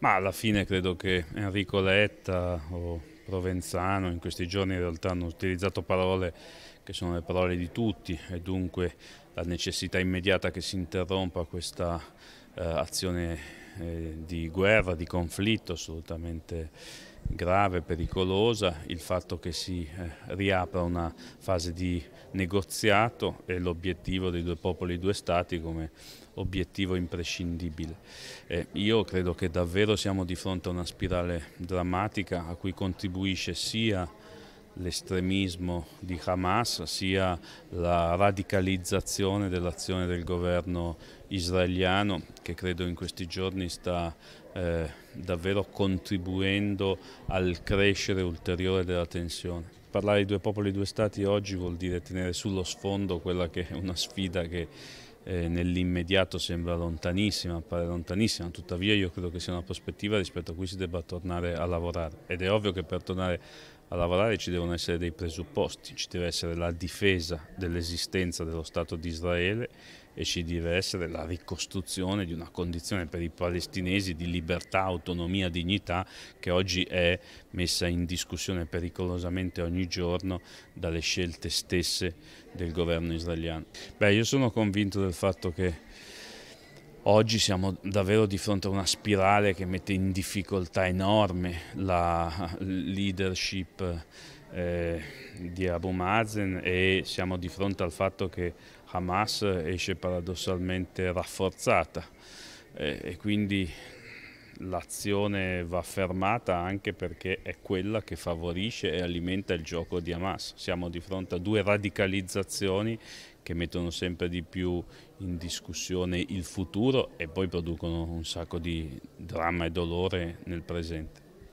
Ma alla fine credo che Enrico Letta o Provenzano in questi giorni in realtà hanno utilizzato parole che sono le parole di tutti e dunque la necessità immediata che si interrompa questa eh, azione eh, di guerra, di conflitto assolutamente grave, pericolosa il fatto che si eh, riapra una fase di negoziato e l'obiettivo dei due popoli e due stati come obiettivo imprescindibile. Eh, io credo che davvero siamo di fronte a una spirale drammatica a cui contribuisce sia l'estremismo di Hamas sia la radicalizzazione dell'azione del governo israeliano che credo in questi giorni sta eh, davvero contribuendo al crescere ulteriore della tensione. Parlare di due popoli e due stati oggi vuol dire tenere sullo sfondo quella che è una sfida che eh, nell'immediato sembra lontanissima, appare lontanissima, tuttavia io credo che sia una prospettiva rispetto a cui si debba tornare a lavorare ed è ovvio che per tornare a lavorare ci devono essere dei presupposti, ci deve essere la difesa dell'esistenza dello Stato di Israele e ci deve essere la ricostruzione di una condizione per i palestinesi di libertà, autonomia, dignità che oggi è messa in discussione pericolosamente ogni giorno dalle scelte stesse del governo israeliano. Beh, io sono convinto del fatto che Oggi siamo davvero di fronte a una spirale che mette in difficoltà enorme la leadership eh, di Abu Mazen e siamo di fronte al fatto che Hamas esce paradossalmente rafforzata eh, e quindi l'azione va fermata anche perché è quella che favorisce e alimenta il gioco di Hamas. Siamo di fronte a due radicalizzazioni che mettono sempre di più in discussione il futuro e poi producono un sacco di dramma e dolore nel presente.